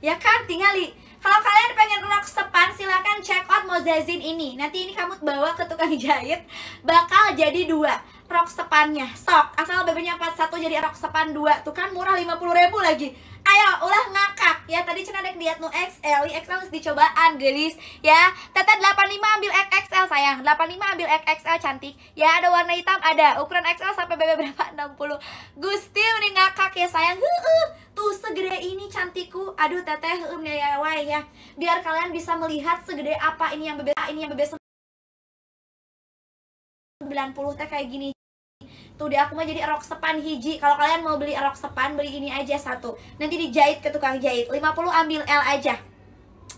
ya kan tingali kalau kalian pengen rok sepan silahkan check out Mozazin ini nanti ini kamu bawa ke tukang jahit bakal jadi dua rok sepannya sok asal bebenya empat satu jadi rok sepan dua tuh kan murah 50 ribu lagi ayo ulah ngakak ya tadi cina dek diet nu XL XL harus dicobaan gelis ya teteh 85 ambil XXL sayang 85 ambil XXL cantik ya ada warna hitam ada ukuran XL sampai bebek berapa 60 Gusti mending ngakak ya sayang tuh segede ini cantikku aduh teteh um ya ya ya, biar kalian bisa melihat segede apa ini yang berbeda ini yang bebek 90 teh kayak gini tuh deh aku mah jadi rok sepan hiji kalau kalian mau beli rok sepan beli ini aja satu nanti dijahit ke tukang jahit 50 ambil L aja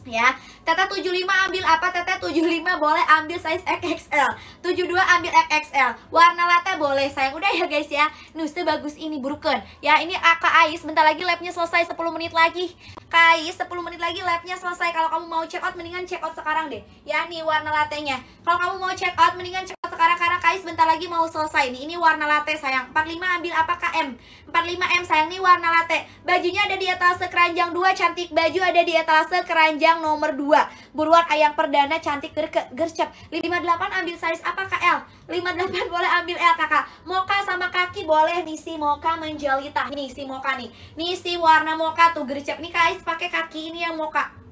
ya. Tete 75 ambil apa? Tete 75 boleh ambil size XXL. 72 ambil XXL. Warna latte boleh sayang. Udah ya guys ya. Nuste bagus ini broken. Ya ini Kak Ais bentar lagi labnya selesai 10 menit lagi. Kak Ais 10 menit lagi labnya selesai. Kalau kamu mau check out mendingan check out sekarang deh. Ya nih warna latenya. Kalau kamu mau check out mendingan check guys, bentar lagi mau selesai nih. Ini warna latte sayang. 45 ambil apa KM? 45M sayang nih warna latte. Bajunya ada di etalase keranjang 2, cantik baju ada di etalase keranjang nomor 2. Buruan ayang perdana cantik gerke, gercep. 58 ambil size apa KL? 58 boleh ambil L kakak. Moka sama kaki boleh nih si moka menjelita. Nih si moka nih. Nih si warna moka tuh gercep. Nih guys, pakai kaki ini yang moka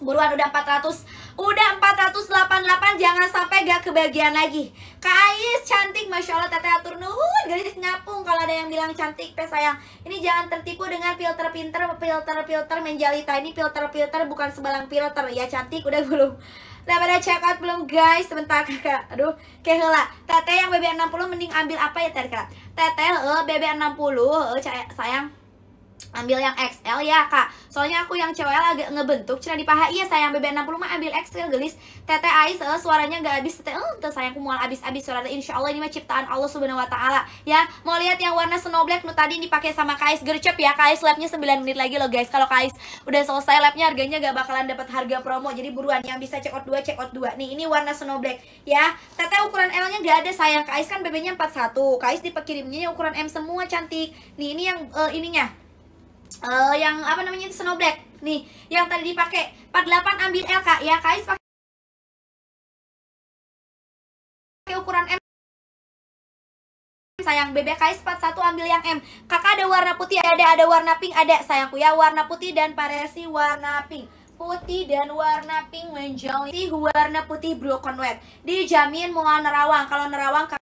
buruan udah 400 udah 488 jangan sampai gak kebagian lagi Kak Ais cantik, masya Allah teteh atur nuhun gadis nyapung. kalau ada yang bilang cantik teh sayang. Ini jangan tertipu dengan filter pinter, filter filter menjalita ini filter filter bukan sebalang filter ya cantik udah belum. Udah pada check out belum guys? Sebentar kakak. Aduh, kehela. Teteh yang BB60 mending ambil apa ya teteh? Tete, BB60 sayang ambil yang XL ya kak soalnya aku yang cewek agak ngebentuk cina di paha iya sayang BB60 mah ambil XL gelis tete ais uh, suaranya nggak habis tete uh, tuh aku mau habis habis suara insya Allah ini mah ciptaan Allah subhanahu wa taala ya mau lihat yang warna snow black nu tadi dipakai sama Kais gercep ya Kais labnya 9 menit lagi loh guys kalau Kais udah selesai labnya harganya gak bakalan dapat harga promo jadi buruan yang bisa check out 2 check out 2 nih ini warna snow black ya tete ukuran L nya nggak ada sayang Kais kan BB nya 41 Kais dipakirimnya ukuran M semua cantik nih ini yang uh, ininya uh, yang apa namanya itu black nih yang tadi dipakai 48 ambil L kak ya Kais pakai ukuran M sayang bebek Kais 41 ambil yang M kakak ada warna putih ada ada warna pink ada sayangku ya warna putih dan paresi warna pink putih dan warna pink menjauhi warna putih broken wet dijamin mau nerawang kalau nerawang